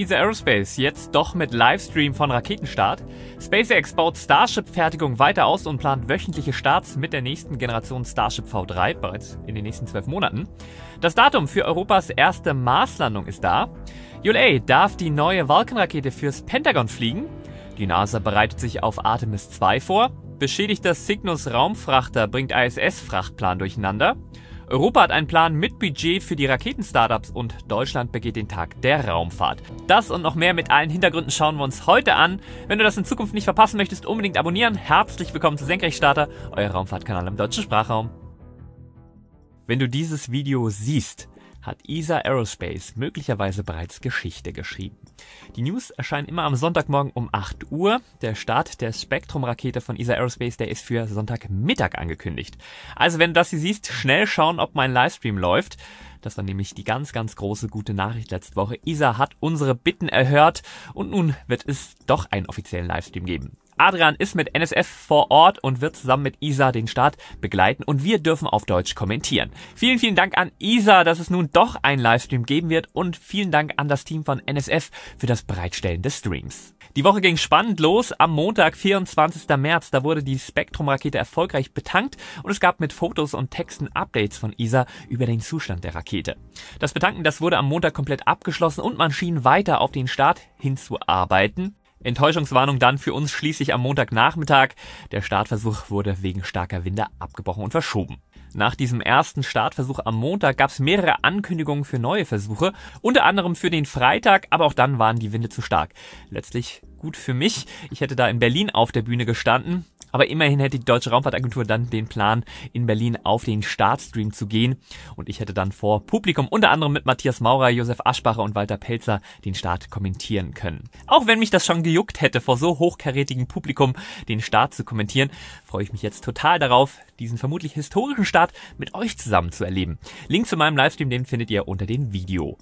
ESA Aerospace jetzt doch mit Livestream von Raketenstart. SpaceX baut Starship-Fertigung weiter aus und plant wöchentliche Starts mit der nächsten Generation Starship V3 bereits in den nächsten zwölf Monaten. Das Datum für Europas erste Marslandung ist da. ULA darf die neue Vulcan-Rakete fürs Pentagon fliegen. Die NASA bereitet sich auf Artemis 2 vor. Beschädigter Cygnus Raumfrachter bringt ISS-Frachtplan durcheinander. Europa hat einen Plan mit Budget für die Raketen-Startups und Deutschland begeht den Tag der Raumfahrt. Das und noch mehr mit allen Hintergründen schauen wir uns heute an. Wenn du das in Zukunft nicht verpassen möchtest, unbedingt abonnieren. Herzlich willkommen zu Senkrechtstarter, euer Raumfahrtkanal im deutschen Sprachraum. Wenn du dieses Video siehst, hat ESA Aerospace möglicherweise bereits Geschichte geschrieben. Die News erscheinen immer am Sonntagmorgen um 8 Uhr. Der Start der spektrum rakete von ESA Aerospace, der ist für Sonntagmittag angekündigt. Also wenn du das hier siehst, schnell schauen, ob mein Livestream läuft. Das war nämlich die ganz, ganz große gute Nachricht letzte Woche. ESA hat unsere Bitten erhört und nun wird es doch einen offiziellen Livestream geben. Adrian ist mit NSF vor Ort und wird zusammen mit Isa den Start begleiten und wir dürfen auf Deutsch kommentieren. Vielen, vielen Dank an Isa, dass es nun doch einen Livestream geben wird und vielen Dank an das Team von NSF für das Bereitstellen des Streams. Die Woche ging spannend los. Am Montag, 24. März, da wurde die spektrum rakete erfolgreich betankt und es gab mit Fotos und Texten Updates von ISA über den Zustand der Rakete. Das Betanken, das wurde am Montag komplett abgeschlossen und man schien weiter auf den Start hinzuarbeiten. Enttäuschungswarnung dann für uns schließlich am Montagnachmittag. Der Startversuch wurde wegen starker Winde abgebrochen und verschoben. Nach diesem ersten Startversuch am Montag gab es mehrere Ankündigungen für neue Versuche, unter anderem für den Freitag, aber auch dann waren die Winde zu stark. Letztlich gut für mich. Ich hätte da in Berlin auf der Bühne gestanden. Aber immerhin hätte die Deutsche Raumfahrtagentur dann den Plan, in Berlin auf den Startstream zu gehen. Und ich hätte dann vor Publikum unter anderem mit Matthias Maurer, Josef Aschbacher und Walter Pelzer den Start kommentieren können. Auch wenn mich das schon gejuckt hätte, vor so hochkarätigem Publikum den Start zu kommentieren, freue ich mich jetzt total darauf, diesen vermutlich historischen Start mit euch zusammen zu erleben. Link zu meinem Livestream, den findet ihr unter dem Video.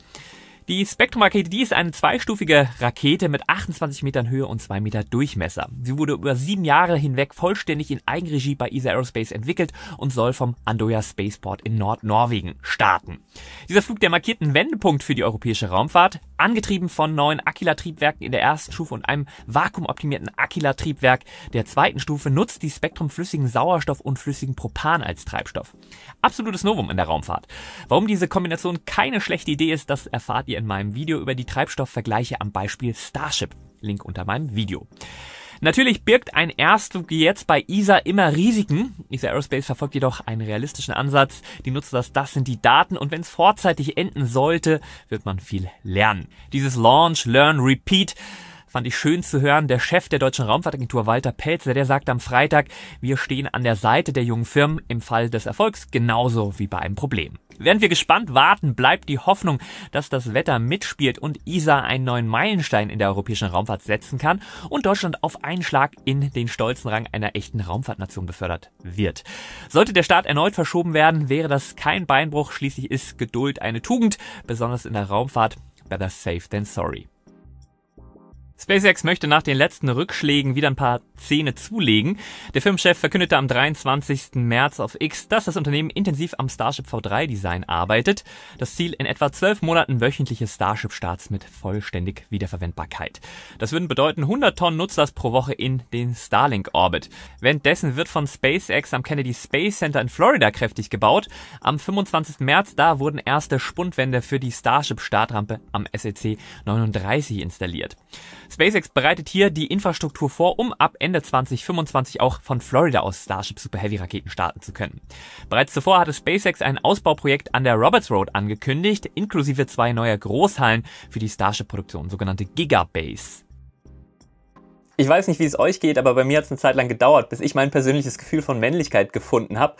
Die Spectrum-Rakete, die ist eine zweistufige Rakete mit 28 Metern Höhe und 2 Meter Durchmesser. Sie wurde über sieben Jahre hinweg vollständig in Eigenregie bei ESA Aerospace entwickelt und soll vom Andoya Spaceport in Nordnorwegen starten. Dieser Flug, der markiert einen Wendepunkt für die europäische Raumfahrt angetrieben von neuen Aquila-Triebwerken in der ersten Stufe und einem vakuumoptimierten Aquila-Triebwerk der zweiten Stufe nutzt die Spektrum flüssigen Sauerstoff und flüssigen Propan als Treibstoff. Absolutes Novum in der Raumfahrt. Warum diese Kombination keine schlechte Idee ist, das erfahrt ihr in meinem Video über die Treibstoffvergleiche am Beispiel Starship. Link unter meinem Video. Natürlich birgt ein Erstflug jetzt bei ESA immer Risiken. ESA Aerospace verfolgt jedoch einen realistischen Ansatz. Die nutzen das, das sind die Daten und wenn es vorzeitig enden sollte, wird man viel lernen. Dieses Launch, Learn, Repeat fand ich schön zu hören. Der Chef der deutschen Raumfahrtagentur Walter Pelzer, der sagte am Freitag, wir stehen an der Seite der jungen Firmen im Fall des Erfolgs genauso wie bei einem Problem. Während wir gespannt warten, bleibt die Hoffnung, dass das Wetter mitspielt und ISA einen neuen Meilenstein in der europäischen Raumfahrt setzen kann und Deutschland auf einen Schlag in den stolzen Rang einer echten Raumfahrtnation befördert wird. Sollte der Start erneut verschoben werden, wäre das kein Beinbruch. Schließlich ist Geduld eine Tugend, besonders in der Raumfahrt. Better safe than sorry. SpaceX möchte nach den letzten Rückschlägen wieder ein paar Zähne zulegen. Der Firmenchef verkündete am 23. März auf X, dass das Unternehmen intensiv am Starship V3 Design arbeitet. Das Ziel in etwa zwölf Monaten wöchentliche Starship-Starts mit vollständig Wiederverwendbarkeit. Das würden bedeuten 100 Tonnen Nutzlast pro Woche in den Starlink-Orbit. Währenddessen wird von SpaceX am Kennedy Space Center in Florida kräftig gebaut. Am 25. März da wurden erste Spundwände für die Starship-Startrampe am SEC 39 installiert. SpaceX bereitet hier die Infrastruktur vor, um ab Ende 2025 auch von Florida aus Starship Super Heavy Raketen starten zu können. Bereits zuvor hatte SpaceX ein Ausbauprojekt an der Roberts Road angekündigt, inklusive zwei neuer Großhallen für die Starship-Produktion, sogenannte Gigabase. Ich weiß nicht, wie es euch geht, aber bei mir hat es eine Zeit lang gedauert, bis ich mein persönliches Gefühl von Männlichkeit gefunden habe.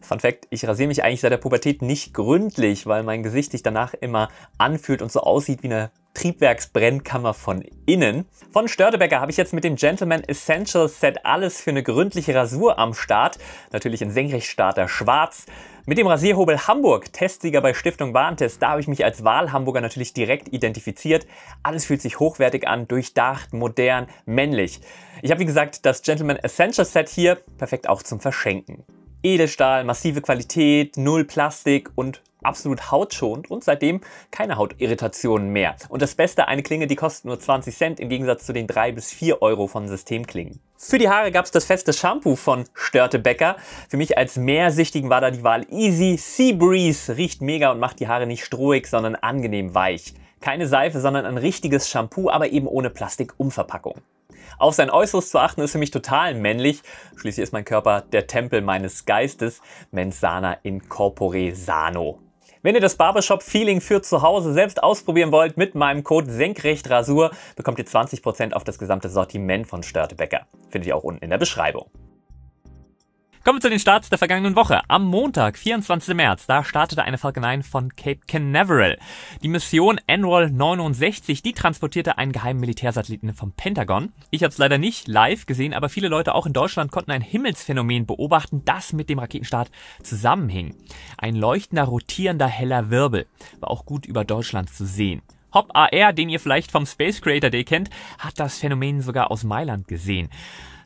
Fun Fact, ich rasiere mich eigentlich seit der Pubertät nicht gründlich, weil mein Gesicht sich danach immer anfühlt und so aussieht wie eine Triebwerksbrennkammer von innen. Von Störtebecker habe ich jetzt mit dem Gentleman Essential Set alles für eine gründliche Rasur am Start. Natürlich in Senkrechtstarter schwarz. Mit dem Rasierhobel Hamburg, Testsieger bei Stiftung Warentest, da habe ich mich als Wahlhamburger natürlich direkt identifiziert. Alles fühlt sich hochwertig an, durchdacht, modern, männlich. Ich habe wie gesagt das Gentleman Essential Set hier, perfekt auch zum Verschenken. Edelstahl, massive Qualität, null Plastik und absolut hautschonend und seitdem keine Hautirritationen mehr. Und das Beste, eine Klinge, die kostet nur 20 Cent im Gegensatz zu den 3 bis 4 Euro von Systemklingen. Für die Haare gab es das feste Shampoo von Störte Becker. Für mich als Mehrsichtigen war da die Wahl easy. Sea Breeze riecht mega und macht die Haare nicht strohig, sondern angenehm weich. Keine Seife, sondern ein richtiges Shampoo, aber eben ohne Plastikumverpackung. Auf sein Äußeres zu achten ist für mich total männlich. Schließlich ist mein Körper der Tempel meines Geistes. Mensana in corpore sano. Wenn ihr das Barbershop-Feeling für zu Hause selbst ausprobieren wollt, mit meinem Code SENKRECHTRASUR bekommt ihr 20% auf das gesamte Sortiment von Störtebecker. Findet ihr auch unten in der Beschreibung. Kommen wir zu den Starts der vergangenen Woche. Am Montag, 24. März, da startete eine Falcon 9 von Cape Canaveral. Die Mission Enroll 69, die transportierte einen geheimen Militärsatelliten vom Pentagon. Ich habe es leider nicht live gesehen, aber viele Leute auch in Deutschland konnten ein Himmelsphänomen beobachten, das mit dem Raketenstart zusammenhing. Ein leuchtender, rotierender, heller Wirbel war auch gut über Deutschland zu sehen. Hop AR, den ihr vielleicht vom Space Creator Day kennt, hat das Phänomen sogar aus Mailand gesehen.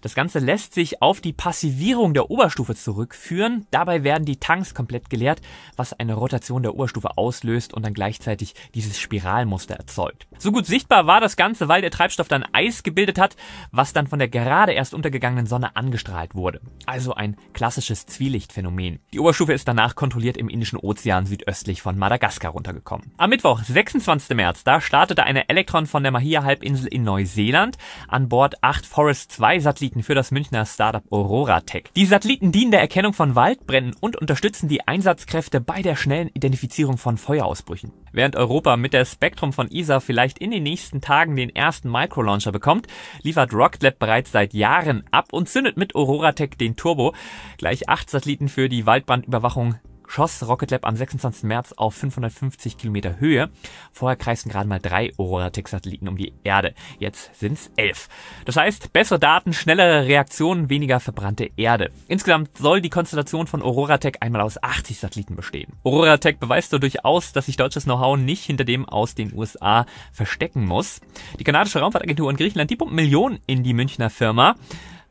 Das Ganze lässt sich auf die Passivierung der Oberstufe zurückführen. Dabei werden die Tanks komplett geleert, was eine Rotation der Oberstufe auslöst und dann gleichzeitig dieses Spiralmuster erzeugt. So gut sichtbar war das Ganze, weil der Treibstoff dann Eis gebildet hat, was dann von der gerade erst untergegangenen Sonne angestrahlt wurde. Also ein klassisches Zwielichtphänomen. Die Oberstufe ist danach kontrolliert im Indischen Ozean südöstlich von Madagaskar runtergekommen. Am Mittwoch, 26. März, da startete eine Elektron von der Mahia-Halbinsel in Neuseeland an Bord 8 Forest 2 Satelliten Satelliten für das Münchner Startup Aurora Tech. Die Satelliten dienen der Erkennung von Waldbränden und unterstützen die Einsatzkräfte bei der schnellen Identifizierung von Feuerausbrüchen. Während Europa mit der Spectrum von ESA vielleicht in den nächsten Tagen den ersten Microlauncher bekommt, liefert Rocket Lab bereits seit Jahren ab und zündet mit Aurora Tech den Turbo. Gleich acht Satelliten für die Waldbrandüberwachung schoss Rocket Lab am 26. März auf 550 Kilometer Höhe. Vorher kreisten gerade mal drei Ororatex-Satelliten um die Erde. Jetzt sind's elf. Das heißt, bessere Daten, schnellere Reaktionen, weniger verbrannte Erde. Insgesamt soll die Konstellation von Ororatec einmal aus 80 Satelliten bestehen. Ororatec beweist so durchaus, dass sich deutsches Know-how nicht hinter dem aus den USA verstecken muss. Die kanadische Raumfahrtagentur in Griechenland, die pumpt Millionen in die Münchner Firma.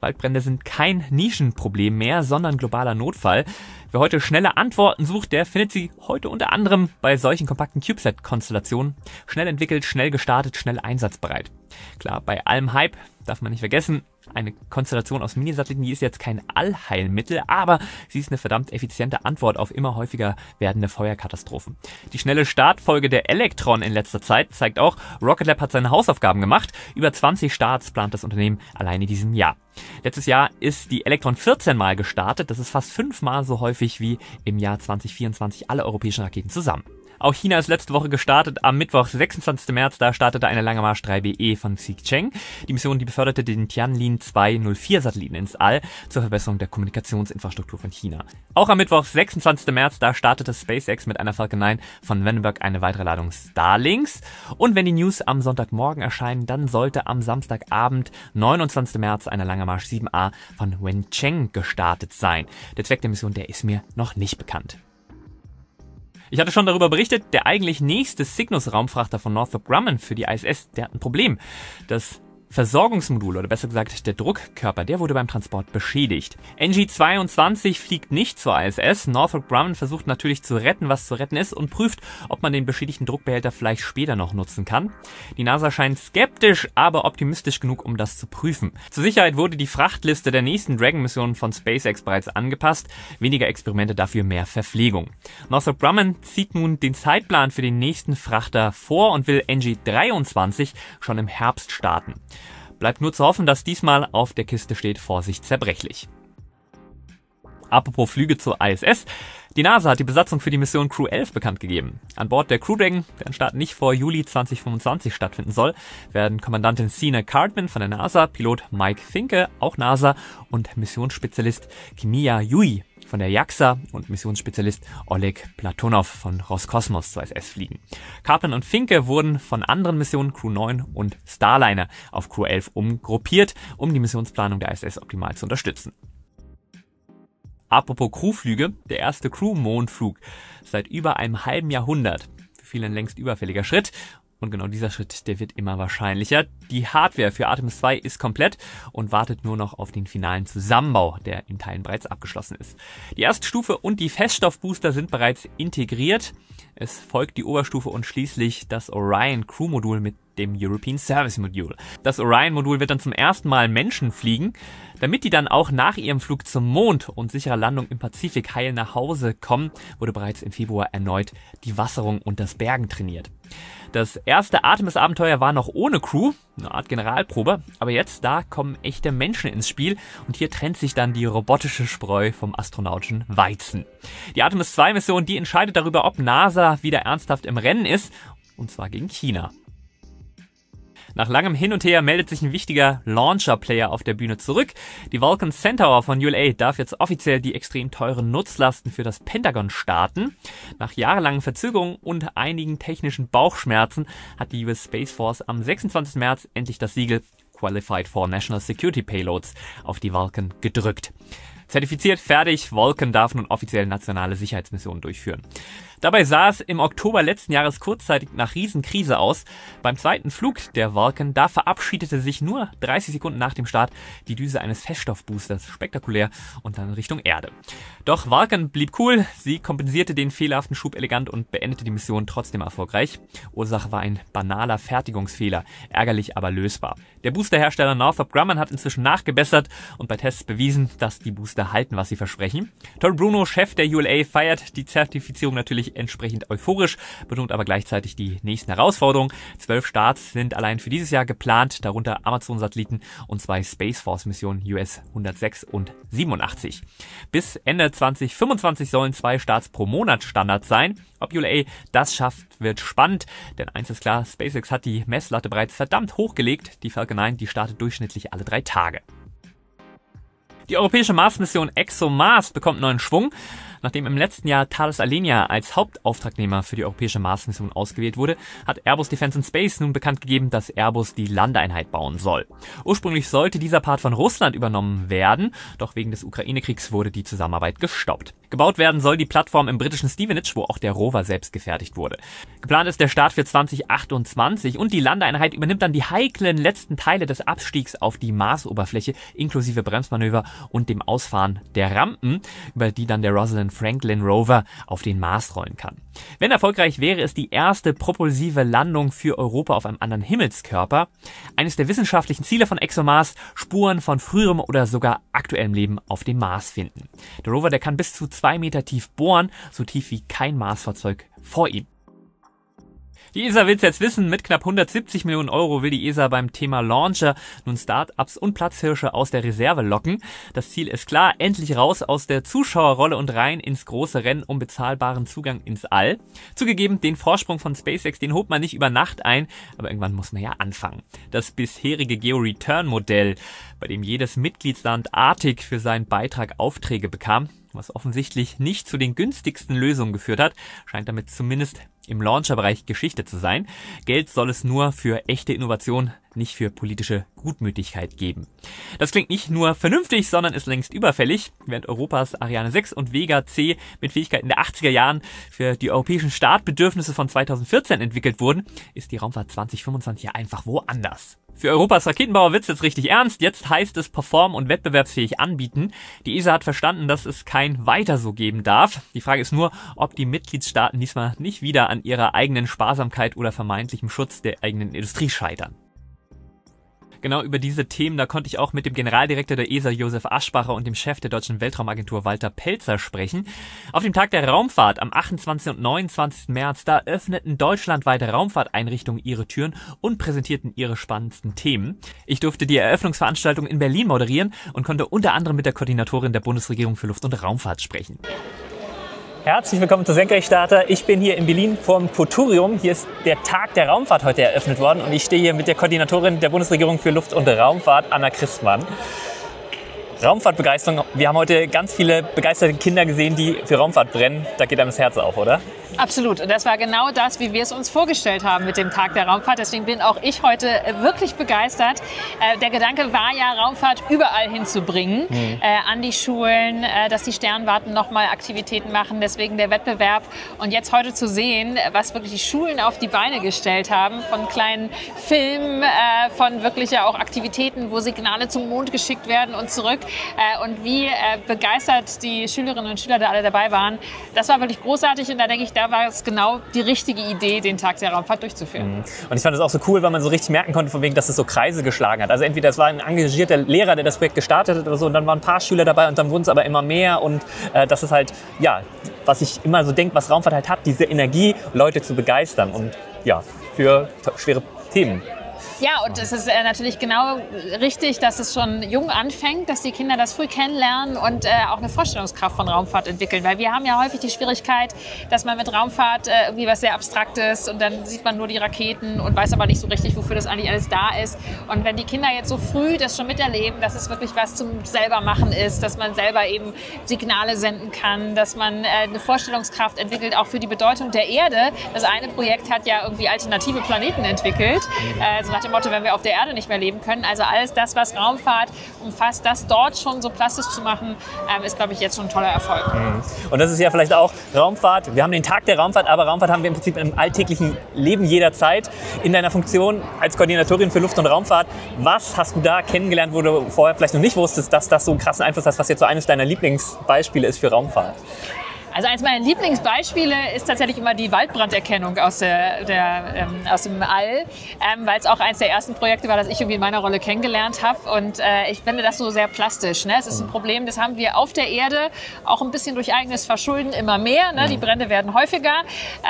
Waldbrände sind kein Nischenproblem mehr, sondern globaler Notfall. Wer heute schnelle Antworten sucht, der findet sie heute unter anderem bei solchen kompakten CubeSat-Konstellationen. Schnell entwickelt, schnell gestartet, schnell einsatzbereit. Klar, bei allem Hype darf man nicht vergessen, eine Konstellation aus Minisatelliten, die ist jetzt kein Allheilmittel, aber sie ist eine verdammt effiziente Antwort auf immer häufiger werdende Feuerkatastrophen. Die schnelle Startfolge der Electron in letzter Zeit zeigt auch, Rocket Lab hat seine Hausaufgaben gemacht. Über 20 Starts plant das Unternehmen allein in diesem Jahr. Letztes Jahr ist die Electron 14 mal gestartet. Das ist fast fünfmal so häufig wie im Jahr 2024 alle europäischen Raketen zusammen. Auch China ist letzte Woche gestartet. Am Mittwoch, 26. März, da startete eine lange Marsch 3BE von Xicheng. Die Mission, die beförderte den Tianlin 204 Satelliten ins All zur Verbesserung der Kommunikationsinfrastruktur von China. Auch am Mittwoch, 26. März, da startete SpaceX mit einer Falcon 9 von Vandenberg eine weitere Ladung Starlinks. Und wenn die News am Sonntagmorgen erscheinen, dann sollte am Samstagabend, 29. März, eine lange Marsch 7A von Wencheng gestartet sein. Der Zweck der Mission, der ist mir noch nicht bekannt. Ich hatte schon darüber berichtet, der eigentlich nächste Cygnus-Raumfrachter von Northrop Grumman für die ISS, der hat ein Problem. Das Versorgungsmodul oder besser gesagt der Druckkörper, der wurde beim Transport beschädigt. NG-22 fliegt nicht zur ISS. Northrop Grumman versucht natürlich zu retten, was zu retten ist und prüft, ob man den beschädigten Druckbehälter vielleicht später noch nutzen kann. Die NASA scheint skeptisch, aber optimistisch genug, um das zu prüfen. Zur Sicherheit wurde die Frachtliste der nächsten dragon mission von SpaceX bereits angepasst. Weniger Experimente, dafür mehr Verpflegung. Northrop Grumman zieht nun den Zeitplan für den nächsten Frachter vor und will NG-23 schon im Herbst starten. Bleibt nur zu hoffen, dass diesmal auf der Kiste steht Vorsicht zerbrechlich. Apropos Flüge zur ISS. Die NASA hat die Besatzung für die Mission Crew 11 bekannt gegeben. An Bord der Crew Dragon, der Start nicht vor Juli 2025 stattfinden soll, werden Kommandantin Sina Cartman von der NASA, Pilot Mike Finke, auch NASA und Missionsspezialist Kimiya Yui von der JAXA und Missionsspezialist Oleg Platonov von Roskosmos zu ISS fliegen. Kaplan und Finke wurden von anderen Missionen Crew 9 und Starliner auf Crew 11 umgruppiert, um die Missionsplanung der ISS optimal zu unterstützen. Apropos Crewflüge, der erste Crew-Mondflug seit über einem halben Jahrhundert. Für viele ein längst überfälliger Schritt und genau dieser Schritt, der wird immer wahrscheinlicher. Die Hardware für Artemis 2 ist komplett und wartet nur noch auf den finalen Zusammenbau, der in Teilen bereits abgeschlossen ist. Die Erststufe und die Feststoffbooster sind bereits integriert. Es folgt die Oberstufe und schließlich das Orion Crew Modul mit dem European Service Module. Das Orion-Modul wird dann zum ersten Mal Menschen fliegen, damit die dann auch nach ihrem Flug zum Mond und sicherer Landung im Pazifik heil nach Hause kommen, wurde bereits im Februar erneut die Wasserung und das Bergen trainiert. Das erste Artemis-Abenteuer war noch ohne Crew, eine Art Generalprobe, aber jetzt da kommen echte Menschen ins Spiel und hier trennt sich dann die robotische Spreu vom astronautischen Weizen. Die Artemis 2-Mission, die entscheidet darüber, ob NASA wieder ernsthaft im Rennen ist, und zwar gegen China. Nach langem Hin und Her meldet sich ein wichtiger Launcher-Player auf der Bühne zurück. Die Vulcan Centaur von ULA darf jetzt offiziell die extrem teuren Nutzlasten für das Pentagon starten. Nach jahrelangen Verzögerungen und einigen technischen Bauchschmerzen hat die US Space Force am 26. März endlich das Siegel Qualified for National Security Payloads auf die Vulcan gedrückt. Zertifiziert, fertig, Vulcan darf nun offiziell nationale Sicherheitsmissionen durchführen. Dabei sah es im Oktober letzten Jahres kurzzeitig nach Riesenkrise aus. Beim zweiten Flug der Vulcan, da verabschiedete sich nur 30 Sekunden nach dem Start die Düse eines Feststoffboosters spektakulär und dann Richtung Erde. Doch Vulcan blieb cool, sie kompensierte den fehlerhaften Schub elegant und beendete die Mission trotzdem erfolgreich. Ursache war ein banaler Fertigungsfehler, ärgerlich aber lösbar. Der Boosterhersteller Northrop Grumman hat inzwischen nachgebessert und bei Tests bewiesen, dass die Booster Dienste halten, was sie versprechen. Don Bruno, Chef der ULA, feiert die Zertifizierung natürlich entsprechend euphorisch, betont aber gleichzeitig die nächsten Herausforderungen. Zwölf Starts sind allein für dieses Jahr geplant, darunter Amazon-Satelliten und zwei Space Force-Missionen US 106 und 87. Bis Ende 2025 sollen zwei Starts pro Monat Standard sein. Ob ULA das schafft, wird spannend, denn eins ist klar, SpaceX hat die Messlatte bereits verdammt hochgelegt. Die Falcon 9, die startet durchschnittlich alle drei Tage. Die europäische Mars-Mission ExoMars bekommt neuen Schwung. Nachdem im letzten Jahr Thales Alenia als Hauptauftragnehmer für die europäische Mars-Mission ausgewählt wurde, hat Airbus Defense and Space nun bekannt gegeben, dass Airbus die Landeeinheit bauen soll. Ursprünglich sollte dieser Part von Russland übernommen werden, doch wegen des Ukraine-Kriegs wurde die Zusammenarbeit gestoppt. Gebaut werden soll die Plattform im britischen Stevenage, wo auch der Rover selbst gefertigt wurde. Geplant ist der Start für 2028 und die Landeeinheit übernimmt dann die heiklen letzten Teile des Abstiegs auf die Marsoberfläche inklusive Bremsmanöver und dem Ausfahren der Rampen, über die dann der Rosalind Franklin Rover auf den Mars rollen kann. Wenn erfolgreich wäre es die erste propulsive Landung für Europa auf einem anderen Himmelskörper, eines der wissenschaftlichen Ziele von ExoMars, Spuren von früherem oder sogar aktuellem Leben auf dem Mars finden. Der Rover, der kann bis zu zwei Meter tief bohren, so tief wie kein Marsfahrzeug vor ihm. Die ESA will's jetzt wissen, mit knapp 170 Millionen Euro will die ESA beim Thema Launcher nun Startups und Platzhirsche aus der Reserve locken. Das Ziel ist klar, endlich raus aus der Zuschauerrolle und rein ins große Rennen um bezahlbaren Zugang ins All. Zugegeben, den Vorsprung von SpaceX, den hob man nicht über Nacht ein, aber irgendwann muss man ja anfangen. Das bisherige Geo-Return-Modell, bei dem jedes Mitgliedsland artig für seinen Beitrag Aufträge bekam, was offensichtlich nicht zu den günstigsten Lösungen geführt hat, scheint damit zumindest im Launcher-Bereich Geschichte zu sein. Geld soll es nur für echte Innovation nicht für politische Gutmütigkeit geben. Das klingt nicht nur vernünftig, sondern ist längst überfällig. Während Europas Ariane 6 und Vega C mit Fähigkeiten der 80er Jahren für die europäischen Startbedürfnisse von 2014 entwickelt wurden, ist die Raumfahrt 2025 ja einfach woanders. Für Europas Raketenbauer wird's jetzt richtig ernst. Jetzt heißt es perform und wettbewerbsfähig anbieten. Die ESA hat verstanden, dass es kein Weiter so geben darf. Die Frage ist nur, ob die Mitgliedstaaten diesmal nicht wieder an ihrer eigenen Sparsamkeit oder vermeintlichem Schutz der eigenen Industrie scheitern genau über diese Themen, da konnte ich auch mit dem Generaldirektor der ESA Josef Aschbacher und dem Chef der Deutschen Weltraumagentur Walter Pelzer sprechen. Auf dem Tag der Raumfahrt am 28. und 29. März, da öffneten deutschlandweite Raumfahrteinrichtungen ihre Türen und präsentierten ihre spannendsten Themen. Ich durfte die Eröffnungsveranstaltung in Berlin moderieren und konnte unter anderem mit der Koordinatorin der Bundesregierung für Luft- und Raumfahrt sprechen. Herzlich willkommen zu Senkrechtstarter. Ich bin hier in Berlin vom Futurium. Hier ist der Tag der Raumfahrt heute eröffnet worden und ich stehe hier mit der Koordinatorin der Bundesregierung für Luft- und Raumfahrt, Anna Christmann. Raumfahrtbegeisterung. Wir haben heute ganz viele begeisterte Kinder gesehen, die für Raumfahrt brennen. Da geht einem das Herz auf, oder? Absolut. Und das war genau das, wie wir es uns vorgestellt haben mit dem Tag der Raumfahrt. Deswegen bin auch ich heute äh, wirklich begeistert. Äh, der Gedanke war ja, Raumfahrt überall hinzubringen, mhm. Äh, an die Schulen, dass die Sternwarten nochmal Aktivitäten machen, deswegen der Wettbewerb. Und jetzt heute zu sehen, was wirklich die Schulen auf die Beine gestellt haben, von kleinen Filmen, von wirklich ja auch Aktivitäten, wo Signale zum Mond geschickt werden und zurück. Und wie begeistert die Schülerinnen und Schüler da alle dabei waren. Das war wirklich großartig und da denke ich, da daher war es genau die richtige Idee, den Tag der Raumfahrt durchzuführen. Mhm. Und ich fand es auch so cool, weil man so richtig merken konnte, von wegen, dass es so Kreise geschlagen hat. Also entweder es war ein engagierter Lehrer, der das Projekt gestartet hat oder so, und dann waren ein paar Schüler dabei und dann wurden es aber immer mehr. Und äh, das ist halt, ja, was ich immer so denke, was Raumfahrt halt hat, diese Energie, Leute zu begeistern und ja, für schwere Themen ja, und es ist äh, natürlich genau richtig, dass es schon jung anfängt, dass die Kinder das früh kennenlernen und äh, auch eine Vorstellungskraft von Raumfahrt entwickeln. Weil wir haben ja häufig die Schwierigkeit, dass man mit Raumfahrt äh, irgendwie was sehr Abstraktes und dann sieht man nur die Raketen und weiß aber nicht so richtig, wofür das eigentlich alles da ist. Und wenn die Kinder jetzt so früh das schon miterleben, dass es wirklich was zum selbermachen ist, dass man selber eben Signale senden kann, dass man eine Vorstellungskraft entwickelt, auch für die Bedeutung der Erde. Das eine Projekt hat ja irgendwie alternative Planeten entwickelt. Mhm. Äh, also nach dem Motto, wenn wir auf der Erde nicht mehr leben können. Also alles das, was Raumfahrt umfasst, das dort schon so plastisch zu machen, ähm, ist, glaube ich, jetzt schon ein toller Erfolg. Mhm. Und das ist ja vielleicht auch Raumfahrt. Wir haben den Tag der Raumfahrt, aber Raumfahrt haben wir im Prinzip im alltäglichen Leben jederzeit. In deiner Funktion als Koordinatorin für Luft- und Raumfahrt, was hast du da kennengelernt, wo du vorher vielleicht noch nicht wusstest, dass das so einen krassen Einfluss hat, was jetzt so eines deiner Lieblingsbeispiele ist für Raumfahrt? Also eines meiner Lieblingsbeispiele ist tatsächlich immer die Waldbranderkennung aus, der, der, ähm, aus dem All, ähm, weil es auch eines der ersten Projekte war, das ich irgendwie in meiner Rolle kennengelernt habe. Und äh, ich finde das so sehr plastisch. Ne? Es ist ein mhm. Problem, das haben wir auf der Erde auch ein bisschen durch eigenes Verschulden immer mehr. Ne? Die mhm. Brände werden häufiger.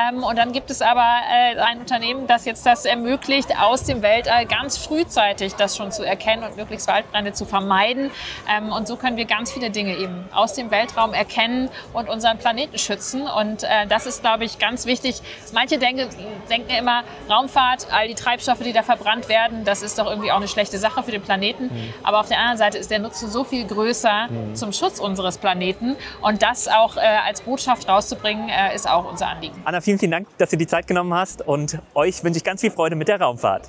Ähm, und dann gibt es aber äh, ein Unternehmen, das jetzt das ermöglicht, aus dem Weltall ganz frühzeitig das schon zu erkennen und möglichst Waldbrände zu vermeiden. Ähm, und so können wir ganz viele Dinge eben aus dem Weltraum erkennen und unseren Planeten Planeten schützen. Und äh, das ist, glaube ich, ganz wichtig. Manche denke, denken immer, Raumfahrt, all die Treibstoffe, die da verbrannt werden, das ist doch irgendwie auch eine schlechte Sache für den Planeten. Mhm. Aber auf der anderen Seite ist der Nutzen so viel größer mhm. zum Schutz unseres Planeten. Und das auch äh, als Botschaft rauszubringen, äh, ist auch unser Anliegen. Anna, vielen, vielen Dank, dass du die Zeit genommen hast. Und euch wünsche ich ganz viel Freude mit der Raumfahrt.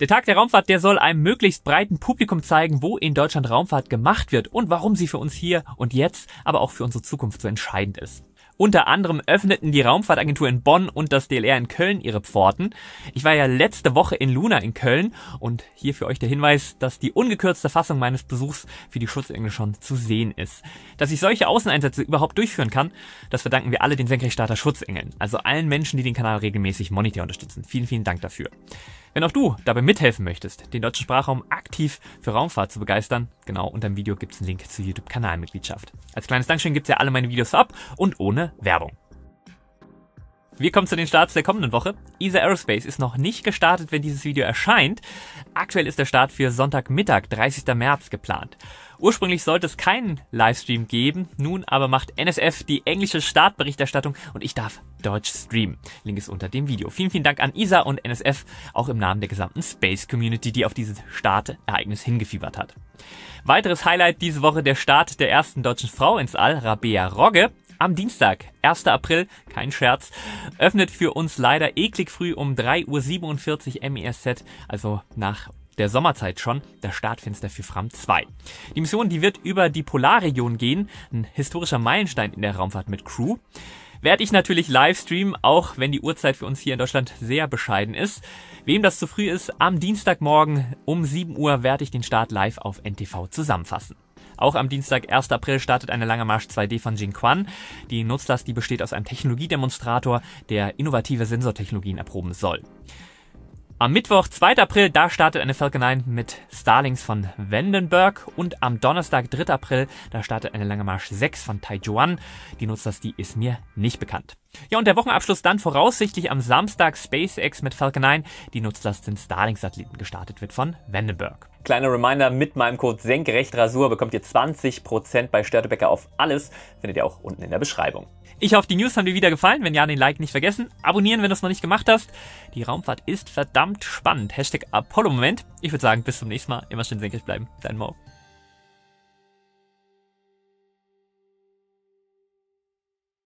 Der Tag der Raumfahrt, der soll einem möglichst breiten Publikum zeigen, wo in Deutschland Raumfahrt gemacht wird und warum sie für uns hier und jetzt, aber auch für unsere Zukunft so entscheidend ist. Unter anderem öffneten die Raumfahrtagentur in Bonn und das DLR in Köln ihre Pforten. Ich war ja letzte Woche in Luna in Köln und hier für euch der Hinweis, dass die ungekürzte Fassung meines Besuchs für die Schutzengel schon zu sehen ist. Dass ich solche Außeneinsätze überhaupt durchführen kann, das verdanken wir alle den Senkrechtstarter Schutzengeln, also allen Menschen, die den Kanal regelmäßig monetär unterstützen. Vielen, vielen Dank dafür. Wenn auch du dabei mithelfen möchtest, den deutschen Sprachraum aktiv für Raumfahrt zu begeistern, genau unter dem Video gibt's einen Link zur YouTube-Kanalmitgliedschaft. Als kleines Dankeschön gibt's ja alle meine Videos ab und ohne Werbung. Wir kommen zu den Starts der kommenden Woche. ESA Aerospace ist noch nicht gestartet, wenn dieses Video erscheint. Aktuell ist der Start für Sonntagmittag, 30. März geplant. Ursprünglich sollte es keinen Livestream geben, nun aber macht NSF die englische Startberichterstattung und ich darf Deutsch streamen. Link ist unter dem Video. Vielen, vielen Dank an ISA e und NSF, auch im Namen der gesamten Space Community, die auf dieses Startereignis hingefiebert hat. Weiteres Highlight diese Woche der Start der ersten deutschen Frau ins All, Rabea Rogge. Am Dienstag, 1. April, kein Scherz, öffnet für uns leider eklig früh um 3.47 Uhr MESZ, also nach der Sommerzeit schon, das Startfenster für Fram 2. Die Mission, die wird über die Polarregion gehen, ein historischer Meilenstein in der Raumfahrt mit Crew werde ich natürlich live streamen, auch wenn die Uhrzeit für uns hier in Deutschland sehr bescheiden ist. Wem das zu früh ist, am Dienstagmorgen um 7 Uhr werde ich den Start live auf NTV zusammenfassen. Auch am Dienstag, 1. April, startet eine lange Marsch 2D von Jinquan. Die Nutzlast, die besteht aus einem Technologiedemonstrator, der innovative Sensortechnologien erproben soll. Am Mittwoch, 2. April, da startet eine Falcon 9 mit Starlings von Vandenberg und am Donnerstag, 3. April, da startet eine Lange Marsch 6 von Taijuan. Die Nutzlast, die ist mir nicht bekannt. Ja, und der Wochenabschluss dann voraussichtlich am Samstag SpaceX mit Falcon 9. Die Nutzlast sind Starlink-Satelliten gestartet wird von Vandenberg. Kleiner Reminder, mit meinem Code SENKRECHTRASUR bekommt ihr 20% bei Störtebecker auf alles. Findet ihr auch unten in der Beschreibung. Ich hoffe, die News haben dir wieder gefallen. Wenn ja, den Like nicht vergessen. Abonnieren, wenn du es noch nicht gemacht hast. Die Raumfahrt ist verdammt spannend. Hashtag Apollo-Moment. Ich würde sagen, bis zum nächsten Mal. Immer schön senkrecht bleiben. Dein Mo.